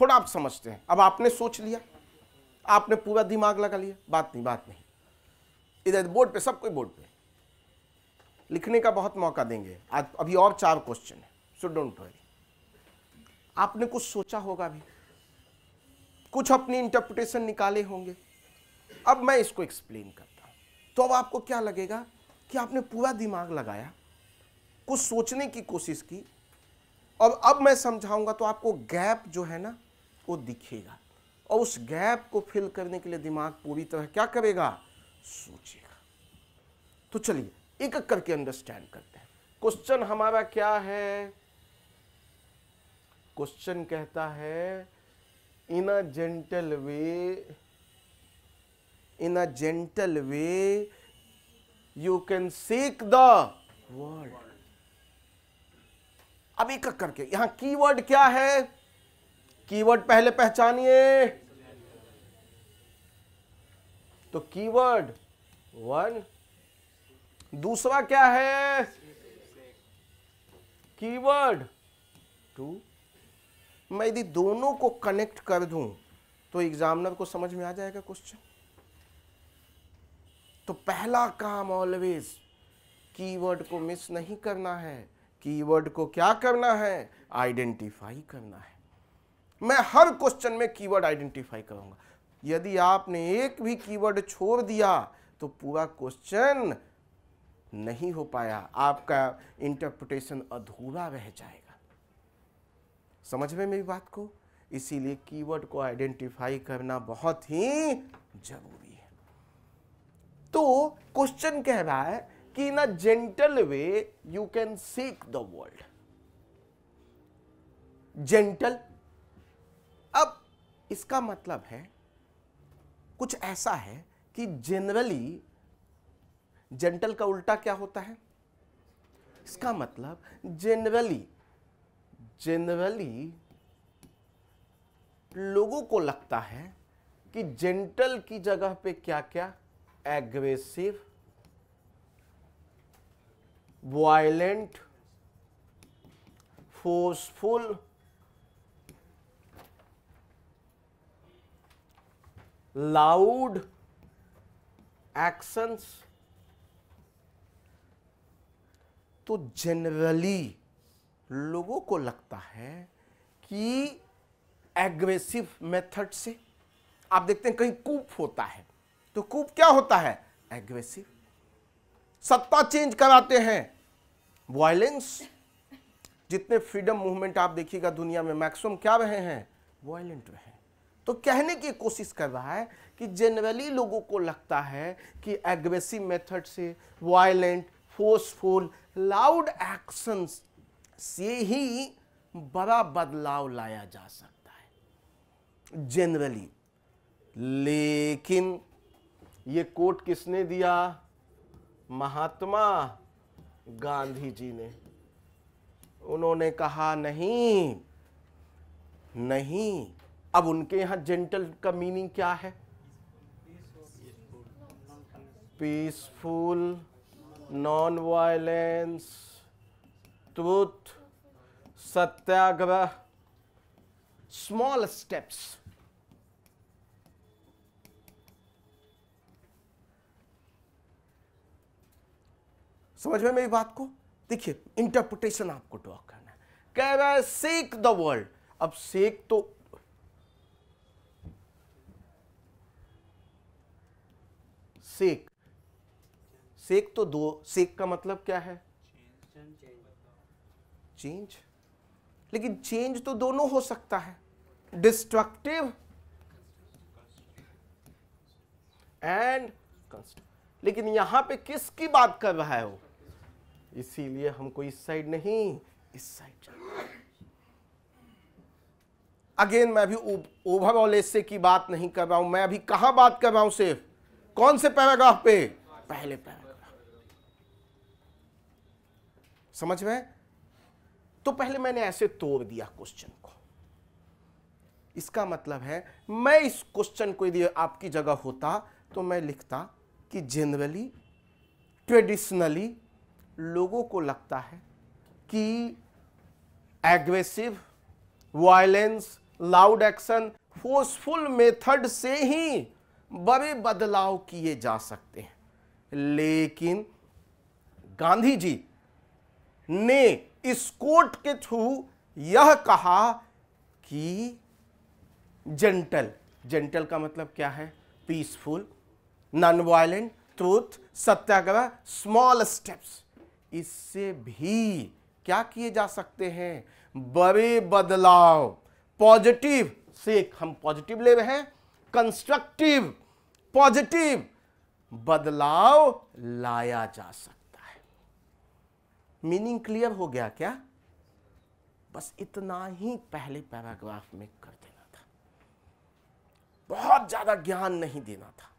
थोड़ा आप समझते हैं अब आपने सोच लिया आपने पूरा दिमाग लगा लिया बात नहीं बात नहीं इधर बोर्ड पे सब कोई बोर्ड पे लिखने का बहुत मौका देंगे आज अभी और चार क्वेश्चन है सो डोंट वरी आपने कुछ सोचा होगा भी कुछ अपनी इंटरप्रिटेशन निकाले होंगे अब मैं इसको एक्सप्लेन करता हूं तो अब आपको क्या लगेगा कि आपने पूरा दिमाग लगाया कुछ सोचने की कोशिश की और अब मैं समझाऊंगा तो आपको गैप जो है ना को दिखेगा और उस गैप को फिल करने के लिए दिमाग पूरी तरह क्या करेगा सोचेगा तो चलिए एक एक करके अंडरस्टैंड करते हैं क्वेश्चन हमारा क्या है क्वेश्चन कहता है in a gentle way in a gentle way you can shake the world अब एक करके यहां कीवर्ड क्या है कीवर्ड पहले पहचानिए तो कीवर्ड वन दूसरा क्या है कीवर्ड टू मैं यदि दोनों को कनेक्ट कर दूं तो एग्जामिनर को समझ में आ जाएगा क्वेश्चन तो पहला काम ऑलवेज कीवर्ड को मिस नहीं करना है कीवर्ड को क्या करना है आइडेंटिफाई करना है मैं हर क्वेश्चन में कीवर्ड आइडेंटिफाई करूंगा यदि आपने एक भी कीवर्ड छोड़ दिया तो पूरा क्वेश्चन नहीं हो पाया आपका इंटरप्रिटेशन अधूरा रह जाएगा समझ में मेरी बात को इसीलिए कीवर्ड को आइडेंटिफाई करना बहुत ही जरूरी है तो क्वेश्चन कह रहा है कि in a gentle way you can seek the world gentle इसका मतलब है कुछ ऐसा है कि जनरली जेंटल का उल्टा क्या होता है इसका मतलब जनरली जनरली लोगों को लगता है कि जेंटल की जगह पे क्या क्या aggressive violent forceful loud actions तो जनरली लोगों को लगता है कि एग्रेसिव मेथड से आप देखते हैं कहीं कूप होता है तो कूप क्या होता है एग्रेसिव सत्ता चेंज कराते हैं वायलेंस जितने फ्रीडम मूवमेंट आप देखिएगा दुनिया में मैक्सिमम क्या रहे हैं वायलेंट रहे तो कहने की कोशिश कर रहा है कि जनरली लोगों को लगता है कि एग्रेसिव मेथड से वायलेंट फोर्सफुल लाउड एक्शंस से ही बड़ा बदलाव लाया जा सकता है जनरली लेकिन ये कोट किसने दिया महात्मा गांधी जी ने उन्होंने कहा नहीं नहीं अब उनके यहां जेंटल का मीनिंग क्या है peaceful non violence truth satyagraha small steps समझ में मेरी बात को देखिए इंटरप्रिटेशन आपको ड्रॉ करना है कह रहा है सेक द वर्ल्ड अब सेक तो सेक सेक तो दो सेक का मतलब क्या है चेंज लेकिन चेंज तो दोनों हो सकता है डिस्ट्रक्टिव एंड लेकिन यहां पे किसकी बात कर रहा है वो इसीलिए हमको इस साइड नहीं इस साइड अगेन मैं अभी ओवरऑल ऐसे की बात नहीं कर रहा हूं मैं अभी कहां बात कर रहा हूं सिर्फ कौन से पैराग्राफ पे पहले पैराग्राफ समझ में तो पहले मैंने ऐसे तोड़ दिया क्वेश्चन को इसका मतलब है मैं इस क्वेश्चन को यदि आपकी जगह होता तो मैं लिखता कि जनरली ट्रेडिशनली लोगों को लगता है कि aggressive violence loud action forceful method से ही बड़े बदलाव किए जा सकते हैं लेकिन गांधी जी ने इस कोर्ट के थ्रू यह कहा कि जेंटल जेंटल का मतलब क्या है peaceful non violent truth satyagraha small steps इससे भी क्या किए जा सकते हैं बड़े बदलाव पॉजिटिव से हम पॉजिटिव ले रहे हैं कंस्ट्रक्टिव पॉजिटिव बदलाव लाया जा सकता है मीनिंग क्लियर हो गया क्या बस इतना ही पहले पैराग्राफ में कर देना था बहुत ज्यादा ज्ञान नहीं देना था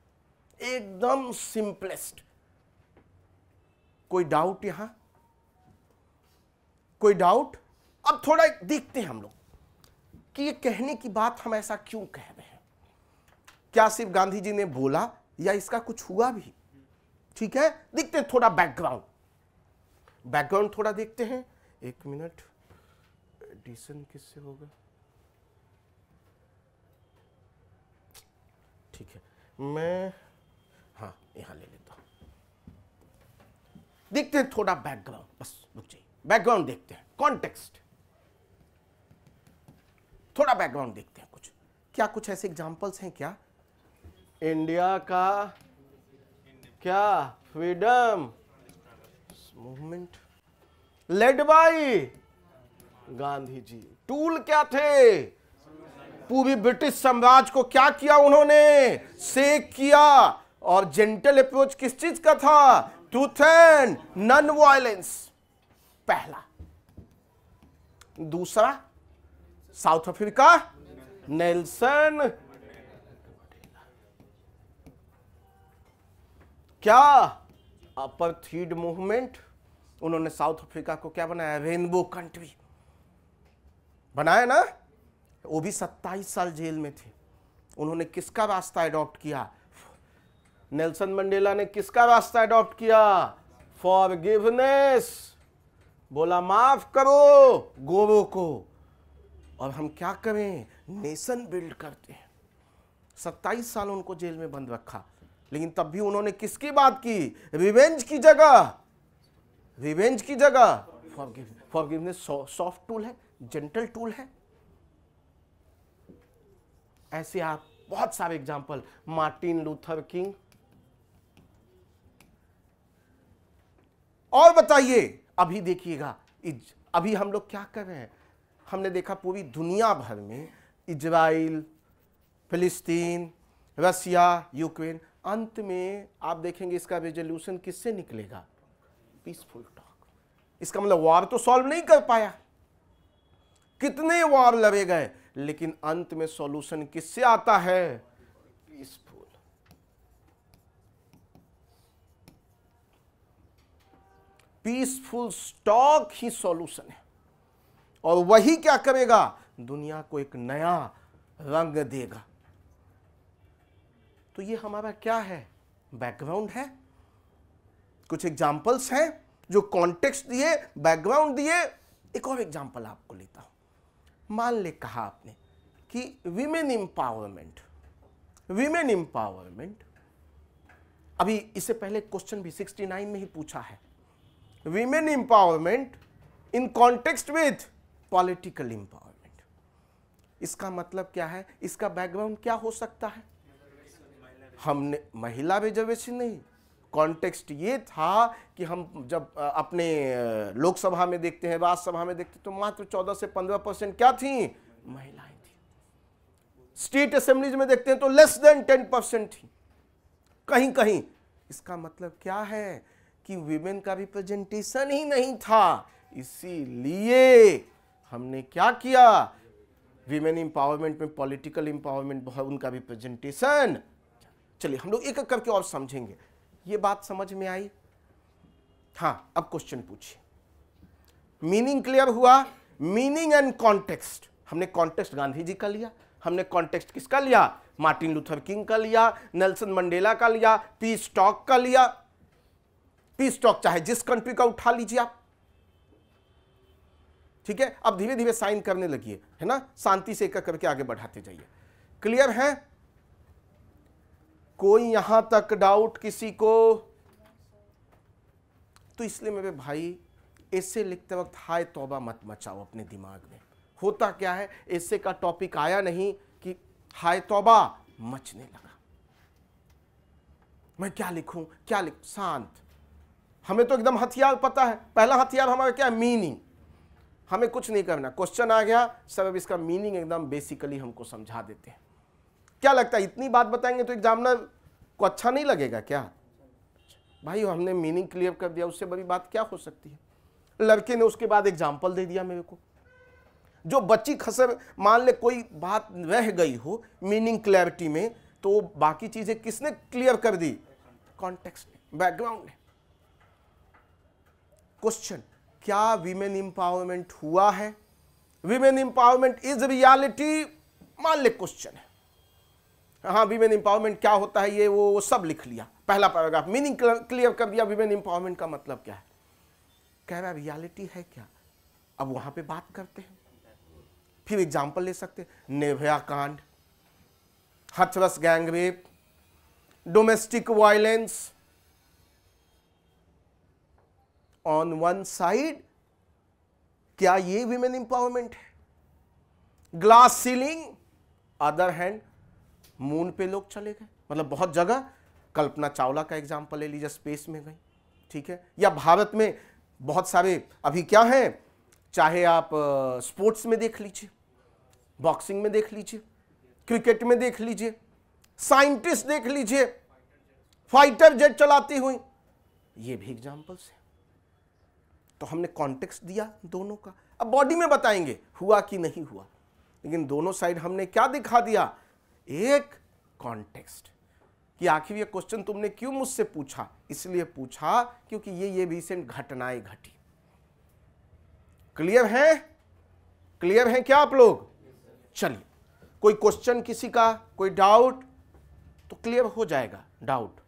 एकदम सिंपलेस्ट कोई डाउट यहां कोई डाउट अब थोड़ा देखते हैं हम लोग कि ये कहने की बात हम ऐसा क्यों कह रहे हैं क्या सिर्फ गांधी जी ने बोला या इसका कुछ हुआ भी ठीक है देखते हैं थोड़ा बैकग्राउंड बैकग्राउंड थोड़ा देखते हैं एक मिनट एडिशन किससे होगा ठीक है मैं हाँ यहां ले लेता हूं देखते हैं थोड़ा बैकग्राउंड बस रुक जाइए बैकग्राउंड देखते हैं कॉन्टेक्स्ट थोड़ा बैकग्राउंड देखते हैं कुछ क्या कुछ ऐसे एग्जाम्पल्स हैं क्या इंडिया का क्या freedom movement led by Gandhi ji tool क्या थे पूरी ब्रिटिश साम्राज्य को क्या किया उन्होंने सेक किया और जेंटल अप्रोच किस चीज का था ट्रूथ एंड नॉन वायलेंस पहला दूसरा साउथ अफ्रीका नेल्सन क्या अपर थीड मूवमेंट उन्होंने साउथ अफ्रीका को क्या बनाया रेनबो कंट्री बनाया ना वो भी सत्ताईस साल जेल में थे उन्होंने किसका रास्ता अडॉप्ट किया नेल्सन मंडेला ने किसका रास्ता अडॉप्ट किया फॉर गिवनेस बोला माफ करो गोरो को और हम क्या करें नेशन बिल्ड करते हैं सत्ताईस साल उनको जेल में बंद रखा लेकिन तब भी उन्होंने किसकी बात की रिवेंज की जगह रिवेंज की जगह फॉरगिवनेस सॉफ्ट टूल है जेंटल टूल है ऐसे आप बहुत सारे एग्जाम्पल मार्टिन लूथर किंग और बताइए अभी देखिएगा अभी हम लोग क्या कर रहे हैं हमने देखा पूरी दुनिया भर में इजराइल फिलिस्तीन रसिया यूक्रेन अंत में आप देखेंगे इसका रेजोल्यूशन किससे निकलेगा पीसफुल टॉक इसका मतलब वार तो सॉल्व नहीं कर पाया कितने वार लड़े गए लेकिन अंत में सॉल्यूशन किससे आता है पीसफुल पीसफुल स्टॉक ही सॉल्यूशन है और वही क्या करेगा दुनिया को एक नया रंग देगा तो ये हमारा क्या है बैकग्राउंड है कुछ एग्जाम्पल्स हैं जो कॉन्टेक्स्ट दिए बैकग्राउंड दिए एक और एग्जाम्पल आपको लेता हूं मान ले कहा आपने कि वीमेन इंपावरमेंट वीमेन इंपावरमेंट अभी इससे पहले क्वेश्चन भी 69 में ही पूछा है women empowerment in context with political empowerment इसका मतलब क्या है इसका बैकग्राउंड क्या हो सकता है हमने महिला भी जब ऐसी नहीं कॉन्टेक्स्ट ये था कि हम जब अपने लोकसभा में देखते हैं राज्यसभा में देखते तो मात्र चौदह से पंद्रह परसेंट क्या थी महिलाएं थी स्टेट असेंबलीज में देखते हैं तो लेस देन टेन परसेंट थी कहीं कहीं इसका मतलब क्या है कि वीमेन का रिप्रेजेंटेशन ही नहीं था इसीलिए हमने क्या किया वीमेन इंपावरमेंट में पॉलिटिकल इंपावरमेंट उनका रिप्रेजेंटेशन चलिए हम लोग एक एक करके और समझेंगे ये बात समझ में आई हाँ अब क्वेश्चन पूछिए मीनिंग क्लियर हुआ मीनिंग एंड कॉन्टेक्स्ट हमने कॉन्टेक्स्ट गांधी जी का लिया हमने कॉन्टेक्स्ट किसका लिया मार्टिन लूथर किंग का लिया नेल्सन मंडेला का लिया पी स्टॉक का लिया पी स्टॉक चाहे जिस कंट्री का उठा लीजिए आप ठीक है अब धीरे धीरे साइन करने लगिए है ना शांति से एक करके आगे बढ़ाते जाइए क्लियर है कोई यहां तक डाउट किसी को तो इसलिए मेरे भाई ऐसे लिखते वक्त हाय तौबा मत मचाओ अपने दिमाग में होता क्या है ऐसे का टॉपिक आया नहीं कि हाय तौबा मचने लगा मैं क्या लिखूं क्या लिख शांत हमें तो एकदम हथियार पता है पहला हथियार हमारा क्या है मीनिंग हमें कुछ नहीं करना क्वेश्चन आ गया सब अब इसका मीनिंग एकदम बेसिकली हमको समझा देते हैं क्या लगता है इतनी बात बताएंगे तो एग्जामिनर को अच्छा नहीं लगेगा क्या भाई हमने मीनिंग क्लियर कर दिया उससे बड़ी बात क्या हो सकती है लड़के ने उसके बाद एग्जाम्पल दे दिया मेरे को जो बच्ची खसर मान ले कोई बात रह गई हो मीनिंग क्लैरिटी में तो बाकी चीज़ें किसने क्लियर कर दी कॉन्टेक्स्ट बैकग्राउंड ने क्वेश्चन क्या विमेन इंपावरमेंट हुआ है विमेन इंपावरमेंट इज रियलिटी मान ले क्वेश्चन है हाँ वीमेन एम्पावरमेंट क्या होता है ये वो वो सब लिख लिया पहला पैराग्राफ मीनिंग क्लियर कर दिया वीमेन एम्पावरमेंट का मतलब क्या है कह रहा रियलिटी है क्या अब वहां पे बात करते हैं फिर एग्जाम्पल ले सकते हैं नेभया कांड Hathras gang rape domestic violence on one side क्या ये वीमेन एम्पावरमेंट है glass ceiling other hand moon पे लोग चले गए मतलब बहुत जगह कल्पना चावला का एग्जाम्पल ले लीजिए स्पेस में गई ठीक है या भारत में बहुत सारे अभी क्या है चाहे आप स्पोर्ट्स में देख लीजिए बॉक्सिंग में देख लीजिए क्रिकेट में देख लीजिए साइंटिस्ट देख लीजिए फाइटर जेट चलाती हुई ये भी एग्जाम्पल्स हैं तो हमने कॉन्टेक्स्ट दिया दोनों का अब बॉडी में बताएंगे हुआ कि नहीं हुआ लेकिन दोनों साइड हमने क्या दिखा दिया एक कॉन्टेक्स्ट कि आखिर ये क्वेश्चन तुमने क्यों मुझसे पूछा इसलिए पूछा क्योंकि ये ये रिसेंट घटनाएं घटी क्लियर है क्लियर है क्या आप लोग चलिए कोई क्वेश्चन किसी का कोई डाउट तो क्लियर हो जाएगा डाउट